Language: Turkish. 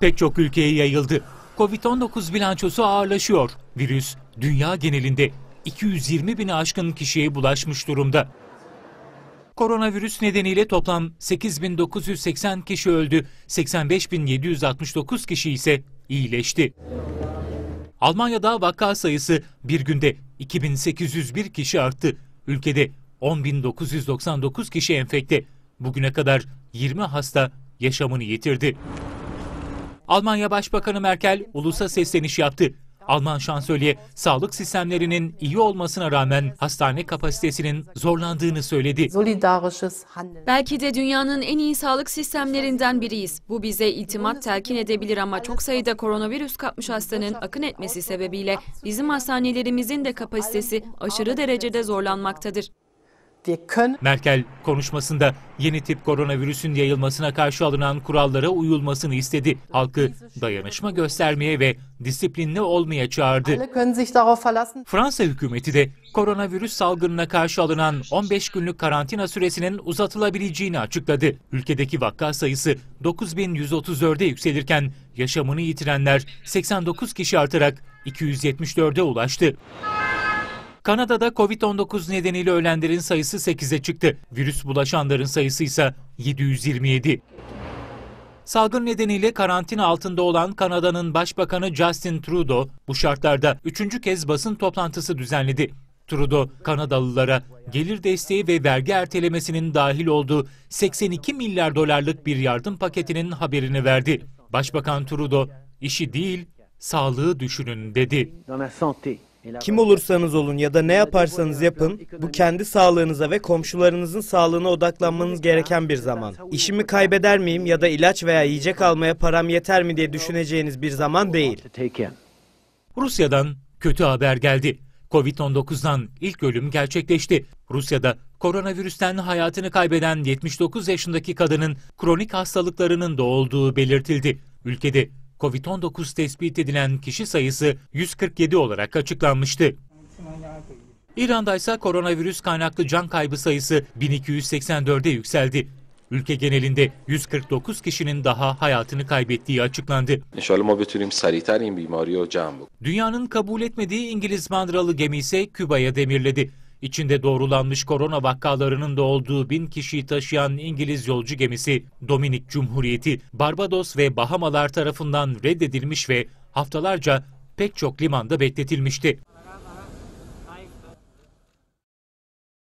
pek çok ülkeye yayıldı. Covid-19 bilançosu ağırlaşıyor. Virüs dünya genelinde 220 bini aşkın kişiye bulaşmış durumda. Koronavirüs nedeniyle toplam 8.980 kişi öldü, 85.769 kişi ise iyileşti. Almanya'da vaka sayısı bir günde 2801 kişi arttı. Ülkede 10.999 kişi enfekte. Bugüne kadar 20 hasta yaşamını yitirdi. Almanya Başbakanı Merkel ulusa sesleniş yaptı. Alman şansölye sağlık sistemlerinin iyi olmasına rağmen hastane kapasitesinin zorlandığını söyledi. Belki de dünyanın en iyi sağlık sistemlerinden biriyiz. Bu bize itimat telkin edebilir ama çok sayıda koronavirüs kapmış hastanın akın etmesi sebebiyle bizim hastanelerimizin de kapasitesi aşırı derecede zorlanmaktadır. Merkel konuşmasında yeni tip koronavirüsün yayılmasına karşı alınan kurallara uyulmasını istedi. Halkı dayanışma göstermeye ve disiplinli olmaya çağırdı. Fransa hükümeti de koronavirüs salgınına karşı alınan 15 günlük karantina süresinin uzatılabileceğini açıkladı. Ülkedeki vaka sayısı 9134'e yükselirken yaşamını yitirenler 89 kişi artarak 274'e ulaştı. Kanada'da Covid-19 nedeniyle ölenlerin sayısı 8'e çıktı. Virüs bulaşanların sayısı ise 727. Salgın nedeniyle karantina altında olan Kanada'nın Başbakanı Justin Trudeau bu şartlarda üçüncü kez basın toplantısı düzenledi. Trudeau, Kanadalılara gelir desteği ve vergi ertelemesinin dahil olduğu 82 milyar dolarlık bir yardım paketinin haberini verdi. Başbakan Trudeau, işi değil, sağlığı düşünün dedi. Kim olursanız olun ya da ne yaparsanız yapın, bu kendi sağlığınıza ve komşularınızın sağlığına odaklanmanız gereken bir zaman. İşimi kaybeder miyim ya da ilaç veya yiyecek almaya param yeter mi diye düşüneceğiniz bir zaman değil. Rusya'dan kötü haber geldi. Covid-19'dan ilk ölüm gerçekleşti. Rusya'da koronavirüsten hayatını kaybeden 79 yaşındaki kadının kronik hastalıklarının da olduğu belirtildi. Ülkede COVID-19 tespit edilen kişi sayısı 147 olarak açıklanmıştı. İran'da ise koronavirüs kaynaklı can kaybı sayısı 1284'e yükseldi. Ülke genelinde 149 kişinin daha hayatını kaybettiği açıklandı. Dünyanın kabul etmediği İngiliz mandralı gemisi ise Küba'ya demirledi. İçinde doğrulanmış korona vakalarının da olduğu bin kişiyi taşıyan İngiliz yolcu gemisi Dominik Cumhuriyeti, Barbados ve Bahamalar tarafından reddedilmiş ve haftalarca pek çok limanda bekletilmişti.